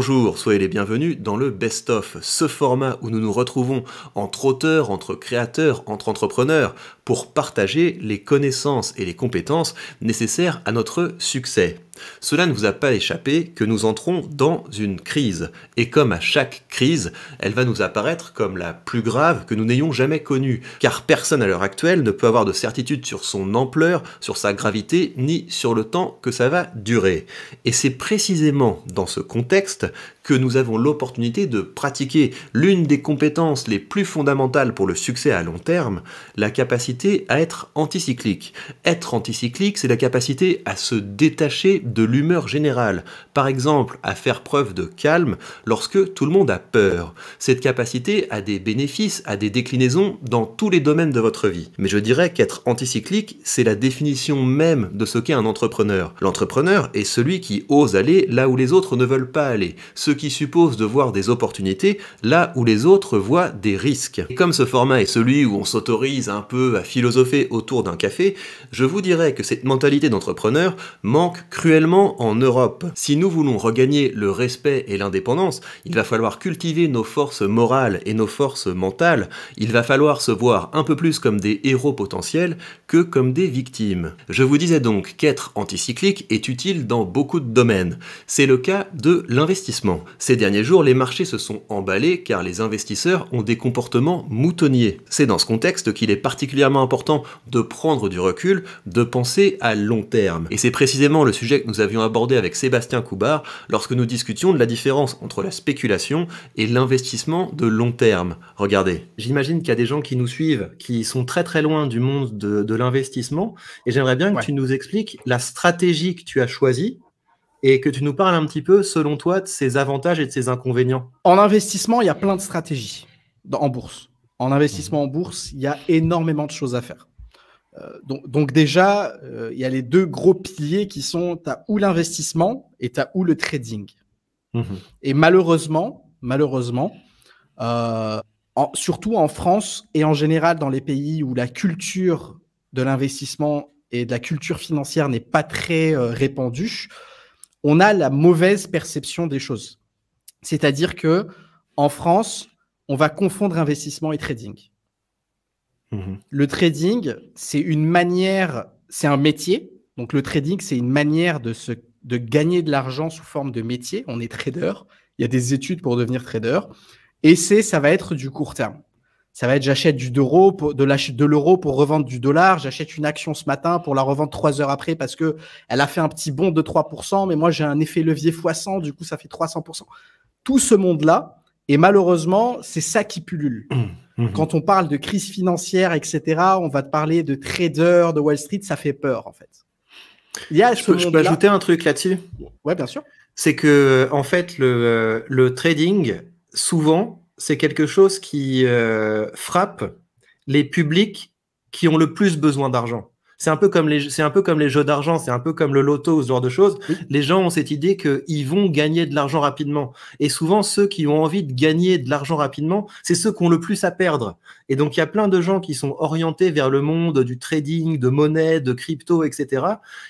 Bonjour, soyez les bienvenus dans le Best of, ce format où nous nous retrouvons entre auteurs, entre créateurs, entre entrepreneurs pour partager les connaissances et les compétences nécessaires à notre succès. Cela ne vous a pas échappé que nous entrons dans une crise, et comme à chaque crise, elle va nous apparaître comme la plus grave que nous n'ayons jamais connue, car personne à l'heure actuelle ne peut avoir de certitude sur son ampleur, sur sa gravité, ni sur le temps que ça va durer. Et c'est précisément dans ce contexte nous avons l'opportunité de pratiquer l'une des compétences les plus fondamentales pour le succès à long terme, la capacité à être anticyclique. Être anticyclique, c'est la capacité à se détacher de l'humeur générale, par exemple à faire preuve de calme lorsque tout le monde a peur. Cette capacité a des bénéfices, a des déclinaisons dans tous les domaines de votre vie. Mais je dirais qu'être anticyclique, c'est la définition même de ce qu'est un entrepreneur. L'entrepreneur est celui qui ose aller là où les autres ne veulent pas aller, ce qui suppose de voir des opportunités là où les autres voient des risques. Et comme ce format est celui où on s'autorise un peu à philosopher autour d'un café, je vous dirais que cette mentalité d'entrepreneur manque cruellement en Europe. Si nous voulons regagner le respect et l'indépendance, il va falloir cultiver nos forces morales et nos forces mentales, il va falloir se voir un peu plus comme des héros potentiels que comme des victimes. Je vous disais donc qu'être anticyclique est utile dans beaucoup de domaines. C'est le cas de l'investissement. Ces derniers jours, les marchés se sont emballés car les investisseurs ont des comportements moutonniers. C'est dans ce contexte qu'il est particulièrement important de prendre du recul, de penser à long terme. Et c'est précisément le sujet que nous avions abordé avec Sébastien Coubard lorsque nous discutions de la différence entre la spéculation et l'investissement de long terme. Regardez. J'imagine qu'il y a des gens qui nous suivent qui sont très très loin du monde de, l'investissement et j'aimerais bien que tu nous expliques la stratégie que tu as choisie et que tu nous parles un petit peu, selon toi, de ses avantages et de ses inconvénients. En investissement, il y a plein de stratégies en bourse. En investissement en bourse, il y a énormément de choses à faire. Euh, donc, déjà, euh, il y a les deux gros piliers qui sont, tu as ou l'investissement et tu as ou le trading. Mhm. Et malheureusement, malheureusement, euh, surtout en France et en général dans les pays où la culture de l'investissement et de la culture financière n'est pas très répandue, on a la mauvaise perception des choses. C'est-à-dire que en France, on va confondre investissement et trading. Mhm. Le trading, c'est une manière, c'est un métier. Donc le trading, c'est une manière de, se, de gagner de l'argent sous forme de métier. On est trader. Il y a des études pour devenir trader. Et c'est, ça va être du court terme. Ça va être j'achète du euro pour, de l'euro pour revendre du dollar, j'achète une action ce matin pour la revendre trois heures après parce que elle a fait un petit bond de 3%, mais moi j'ai un effet levier fois 100 du coup ça fait 300%. Tout ce monde-là, et malheureusement, c'est ça qui pullule. Mmh. Mmh. Quand on parle de crise financière, etc., on va te parler de traders, de Wall Street, ça fait peur en fait. je, peux, ajouter un truc là-dessus Ouais, bien sûr. C'est que en fait, le, euh, le trading, souvent, c'est quelque chose qui euh, frappe les publics qui ont le plus besoin d'argent. C'est un peu comme les, c'est un peu comme les jeux d'argent, c'est un peu comme le loto, ce genre de choses. Les gens ont cette idée qu'ils vont gagner de l'argent rapidement. Et souvent, ceux qui ont envie de gagner de l'argent rapidement, c'est ceux qui ont le plus à perdre. Et donc, il y a plein de gens qui sont orientés vers le monde du trading, de monnaie, de crypto, etc.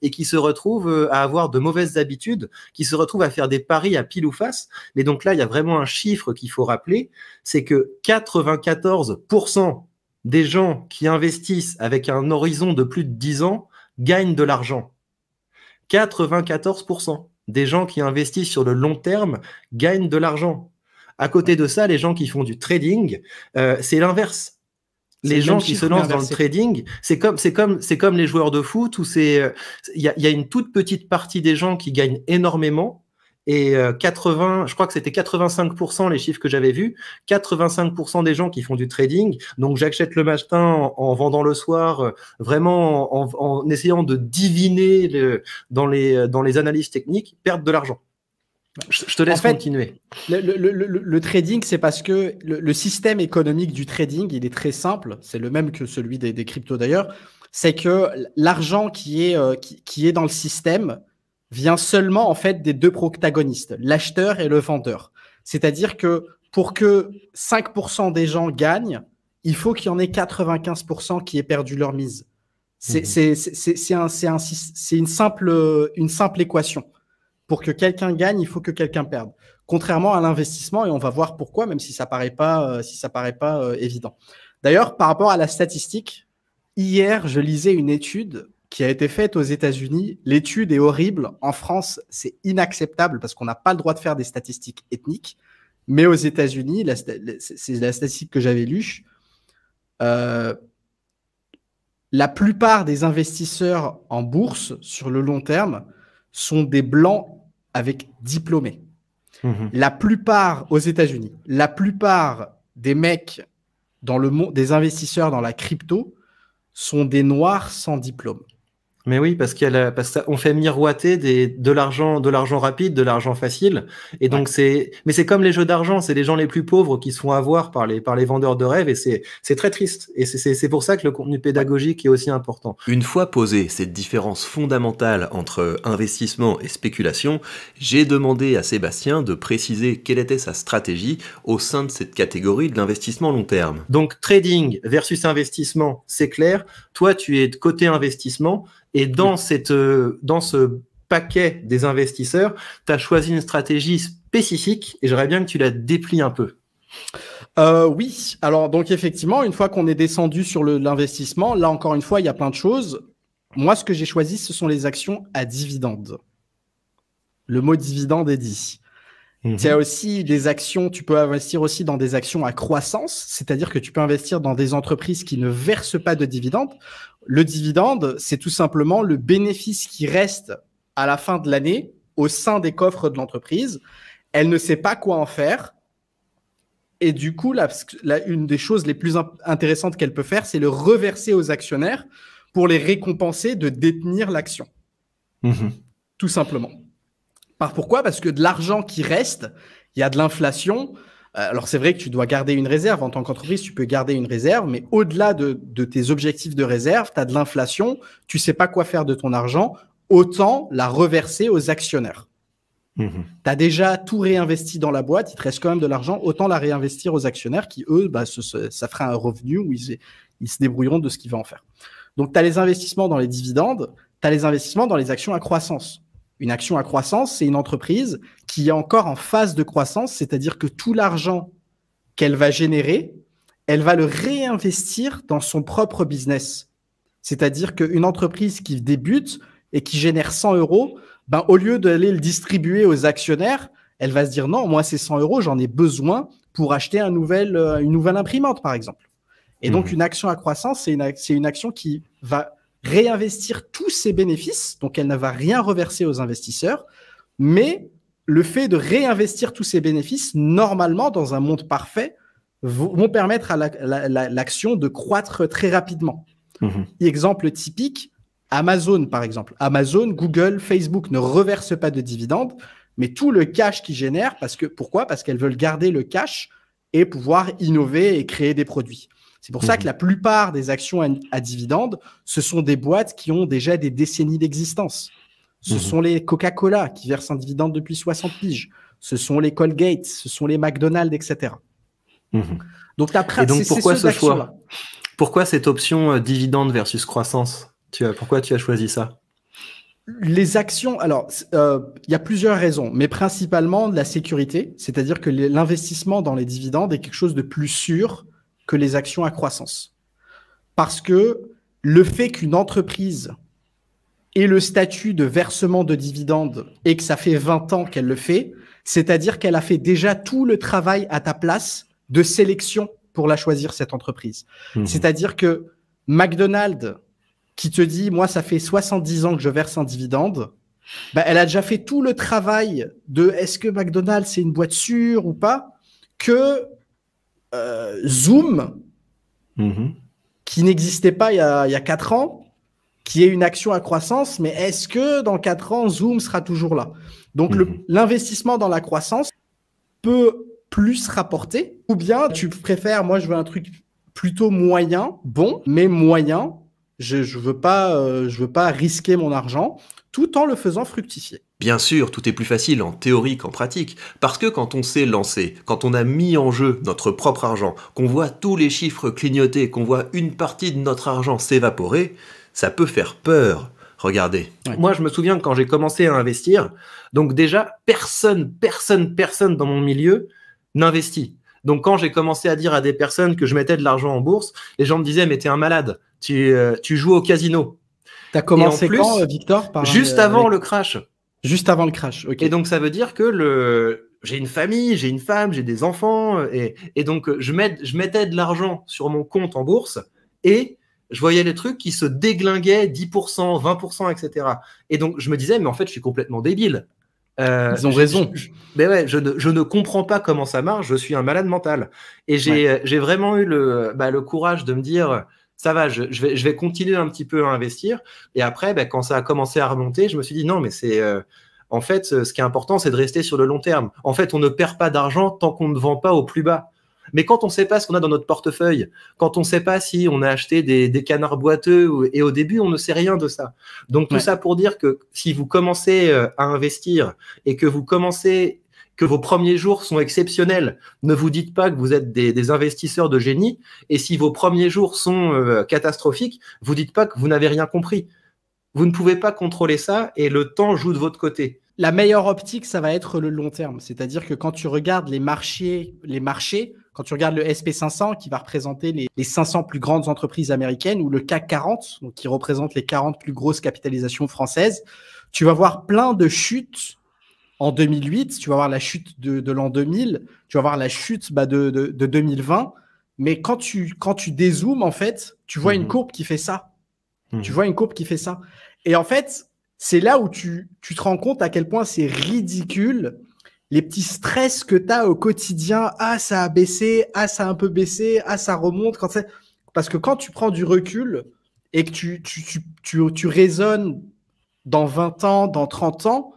et qui se retrouvent euh, à avoir de mauvaises habitudes, qui se retrouvent à faire des paris à pile ou face. Mais donc là, il y a vraiment un chiffre qu'il faut rappeler, c'est que 94% des gens qui investissent avec un horizon de plus de 10 ans gagnent de l'argent. 94% des gens qui investissent sur le long terme gagnent de l'argent. À côté de ça, les gens qui font du trading, euh, c'est l'inverse. Les gens qui se lancent dans le trading, c'est comme, comme, c'est comme les joueurs de foot où c'est, euh, il y, y a une toute petite partie des gens qui gagnent énormément et 80, euh, je crois que c'était 85% les chiffres que j'avais vus, 85% des gens qui font du trading, donc j'achète le matin en, vendant le soir, euh, vraiment en, essayant de diviner le, dans, les, euh, dans les analyses techniques, perdent de l'argent. Je te laisse en fait, continuer. Le, trading, c'est parce que le, système économique du trading, il est très simple. C'est le même que celui des, des cryptos d'ailleurs. C'est que l'argent qui est, qui, est dans le système, vient seulement en fait des deux protagonistes, l'acheteur et le vendeur. C'est-à-dire que pour que 5% des gens gagnent, il faut qu'il y en ait 95% qui aient perdu leur mise. C'est mmh. un, un, une, simple, une simple équation. Pour que quelqu'un gagne, il faut que quelqu'un perde. Contrairement à l'investissement, et on va voir pourquoi, même si ça paraît pas, euh, si ça paraît pas euh, évident. D'ailleurs, par rapport à la statistique, hier, je lisais une étude qui a été faite aux États-Unis. L'étude est horrible. En France, c'est inacceptable parce qu'on n'a pas le droit de faire des statistiques ethniques. Mais aux États-Unis, c'est la statistique que j'avais lue. Euh, la plupart des investisseurs en bourse sur le long terme sont des blancs avec diplômés. Mmh. La plupart aux États-Unis, la plupart des mecs dans le monde, des investisseurs dans la crypto sont des noirs sans diplôme. Mais oui, parce qu'on fait miroiter des, de l'argent, de l'argent rapide, de l'argent facile, et donc c'est, mais c'est comme les jeux d'argent, c'est les gens les plus pauvres qui se font avoir par les par les vendeurs de rêves, et c'est très triste. Et c'est pour ça que le contenu pédagogique est aussi important. Une fois posée cette différence fondamentale entre investissement et spéculation, j'ai demandé à Sébastien de préciser quelle était sa stratégie au sein de cette catégorie de l'investissement long terme. Donc trading versus investissement, c'est clair. Toi, tu es de côté investissement et dans, cette, euh, dans ce paquet des investisseurs, tu as choisi une stratégie spécifique et j'aimerais bien que tu la déplies un peu. Euh, oui, alors donc effectivement, une fois qu'on est descendu sur l'investissement, là encore une fois, il y a plein de choses. Moi, ce que j'ai choisi, ce sont les actions à dividendes. Le mot dividende est dit. Il y as aussi des actions, tu peux investir aussi dans des actions à croissance, c'est-à-dire que tu peux investir dans des entreprises qui ne versent pas de dividendes. Le dividende, c'est tout simplement le bénéfice qui reste à la fin de l'année au sein des coffres de l'entreprise. Elle ne sait pas quoi en faire. Et du coup, une des choses les plus intéressantes qu'elle peut faire, c'est le reverser aux actionnaires pour les récompenser de détenir l'action. Mmh tout simplement. Par pourquoi Parce que de l'argent qui reste, il y a de l'inflation, euh, alors c'est vrai que tu dois garder une réserve. En tant qu'entreprise, tu peux garder une réserve, mais au-delà de, tes objectifs de réserve, tu as de l'inflation, tu sais pas quoi faire de ton argent, autant la reverser aux actionnaires. Mhm. Tu as déjà tout réinvesti dans la boîte, il te reste quand même de l'argent, autant la réinvestir aux actionnaires qui, eux, bah, ça fera un revenu où ils, ils se débrouilleront de ce qu'ils vont en faire. Donc tu as les investissements dans les dividendes, tu as les investissements dans les actions à croissance. Une action à croissance, c'est une entreprise qui est encore en phase de croissance, c'est-à-dire que tout l'argent qu'elle va générer, elle va le réinvestir dans son propre business. C'est-à-dire qu'une entreprise qui débute et qui génère 100 euros, ben, au lieu d'aller le distribuer aux actionnaires, elle va se dire non, moi ces 100 euros, j'en ai besoin pour acheter un nouvel, euh, une nouvelle imprimante, par exemple. Et donc, mmh. une action à croissance, c'est une action qui va réinvestir tous ses bénéfices, donc elle ne va rien reverser aux investisseurs, mais le fait de réinvestir tous ses bénéfices, normalement, dans un monde parfait, vont permettre à l'action de croître très rapidement. Mhm. Exemple typique, Amazon, par exemple. Amazon, Google, Facebook ne reversent pas de dividendes, mais tout le cash qu'ils génèrent, parce que, pourquoi Parce qu'elles veulent garder le cash et pouvoir innover et créer des produits. C'est pour ça que mhm. la plupart des actions à, dividendes, ce sont des boîtes qui ont déjà des décennies d'existence. Ce mhm. sont les Coca-Cola qui versent un dividende depuis 60 piges. Ce sont les Colgate, ce sont les McDonald's, etc. Mhm. Donc, après, pourquoi ce Pourquoi cette option euh, dividende versus croissance tu as, Pourquoi tu as choisi ça les actions, alors, euh, il y a plusieurs raisons, mais principalement de la sécurité, c'est-à-dire que l'investissement dans les dividendes est quelque chose de plus sûr que les actions à croissance. Parce que le fait qu'une entreprise ait le statut de versement de dividendes et que ça fait 20 ans qu'elle le fait, c'est-à-dire qu'elle a fait déjà tout le travail à ta place de sélection pour la choisir, cette entreprise. Mmh. C'est-à-dire que McDonald's, qui te dit, moi, ça fait 70 ans que je verse un dividende, bah, elle a déjà fait tout le travail de est-ce que McDonald's, c'est une boîte sûre ou pas, que euh, Zoom, mhm. qui n'existait pas il y, a, 4 ans, qui est une action à croissance, mais est-ce que dans 4 ans, Zoom sera toujours là Donc mhm. l'investissement dans la croissance peut plus rapporter, ou bien tu préfères, moi je veux un truc plutôt moyen, bon, mais moyen, je ne veux, euh, je veux pas risquer mon argent, tout en le faisant fructifier. Bien sûr, tout est plus facile en théorie qu'en pratique, parce que quand on s'est lancé, quand on a mis en jeu notre propre argent, qu'on voit tous les chiffres clignoter, qu'on voit une partie de notre argent s'évaporer, ça peut faire peur. Regardez. Moi, je me souviens que quand j'ai commencé à investir, donc déjà, personne, personne, personne dans mon milieu n'investit. Donc quand j'ai commencé à dire à des personnes que je mettais de l'argent en bourse, les gens me disaient, mais t'es un malade, tu, euh, tu joues au casino. T'as commencé quand, euh, Victor Juste euh, avant le crash. Juste avant le crash, ok. Et donc ça veut dire que le... j'ai une famille, j'ai une femme, j'ai des enfants, et, donc je, je mettais de l'argent sur mon compte en bourse, et je voyais les trucs qui se déglinguaient 10%, 20%, etc. Et donc je me disais, mais en fait je suis complètement débile. Euh, Ils ont raison. mais ben ouais, je ne, comprends pas comment ça marche, je suis un malade mental. Et j'ai euh, vraiment eu le, bah, le courage de me dire, ça va, je, vais, je vais continuer un petit peu à investir. Et après, ben, quand ça a commencé à remonter, je me suis dit non, mais c'est euh, en fait ce qui est important, c'est de rester sur le long terme. En fait, on ne perd pas d'argent tant qu'on ne vend pas au plus bas. Mais quand on ne sait pas ce qu'on a dans notre portefeuille, quand on ne sait pas si on a acheté des, canards boiteux, et au début, on ne sait rien de ça. Donc tout ça pour dire que si vous commencez euh, à investir et que vous commencez que vos premiers jours sont exceptionnels. Ne vous dites pas que vous êtes des, investisseurs de génie. Et si vos premiers jours sont euh, catastrophiques, vous dites pas que vous n'avez rien compris. Vous ne pouvez pas contrôler ça et le temps joue de votre côté. La meilleure optique, ça va être le long terme. C'est-à-dire que quand tu regardes les marchés, les marchés, quand tu regardes le SP500 qui va représenter les, 500 plus grandes entreprises américaines ou le CAC 40, qui représente les 40 plus grosses capitalisations françaises, tu vas voir plein de chutes en 2008, tu vas voir la chute de, l'an 2000, tu vas voir la chute bah, de, 2020. Mais quand tu, quand tu dézoomes, en fait, tu vois une mhm. courbe qui fait ça. Mhm. Tu vois une courbe qui fait ça. Et en fait, c'est là où tu, tu, te rends compte à quel point c'est ridicule les petits stress que tu as au quotidien. Ah, ça a baissé, ah, ça a un peu baissé, ah, ça remonte. Quand Parce que quand tu prends du recul et que tu, tu, tu, tu, tu raisonnes dans 20 ans, dans 30 ans,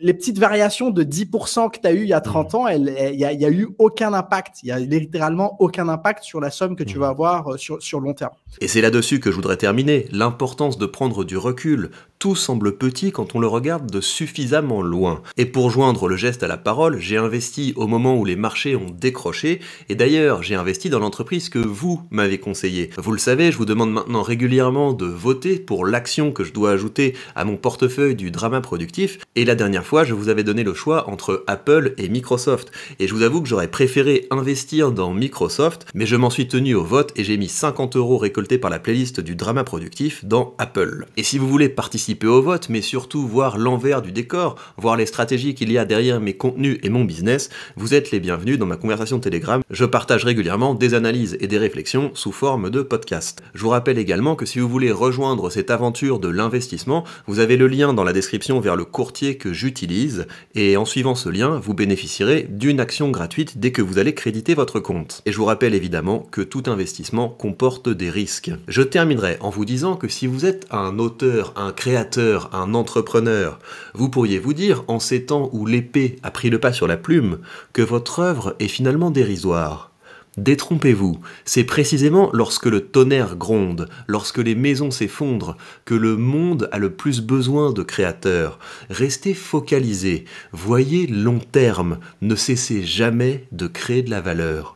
les petites variations de 10% que tu as eues il y a 30 mmh. ans, il n'y a, eu aucun impact. Il n'y a littéralement aucun impact sur la somme que tu mmh. vas avoir euh, sur, long terme. Et c'est là-dessus que je voudrais terminer. L'importance de prendre du recul. Tout semble petit quand on le regarde de suffisamment loin. Et pour joindre le geste à la parole, j'ai investi au moment où les marchés ont décroché. Et d'ailleurs, j'ai investi dans l'entreprise que vous m'avez conseillée. Vous le savez, je vous demande maintenant régulièrement de voter pour l'action que je dois ajouter à mon portefeuille du drama productif. Et la dernière fois, je vous avais donné le choix entre Apple et Microsoft. Et je vous avoue que j'aurais préféré investir dans Microsoft, mais je m'en suis tenu au vote et j'ai mis 50 euros récoltés par la playlist du drama productif dans Apple. Et si vous voulez participer au vote, mais surtout voir l'envers du décor, voir les stratégies qu'il y a derrière mes contenus et mon business, vous êtes les bienvenus dans ma conversation Telegram. Je partage régulièrement des analyses et des réflexions sous forme de podcast. Je vous rappelle également que si vous voulez rejoindre cette aventure de l'investissement, vous avez le lien dans la description vers le courtier que j'utilise utilise, et en suivant ce lien, vous bénéficierez d'une action gratuite dès que vous allez créditer votre compte. Et je vous rappelle évidemment que tout investissement comporte des risques. Je terminerai en vous disant que si vous êtes un auteur, un créateur, un entrepreneur, vous pourriez vous dire, en ces temps où l'épée a pris le pas sur la plume, que votre œuvre est finalement dérisoire. Détrompez-vous, c'est précisément lorsque le tonnerre gronde, lorsque les maisons s'effondrent, que le monde a le plus besoin de créateurs. Restez focalisés, voyez long terme, ne cessez jamais de créer de la valeur.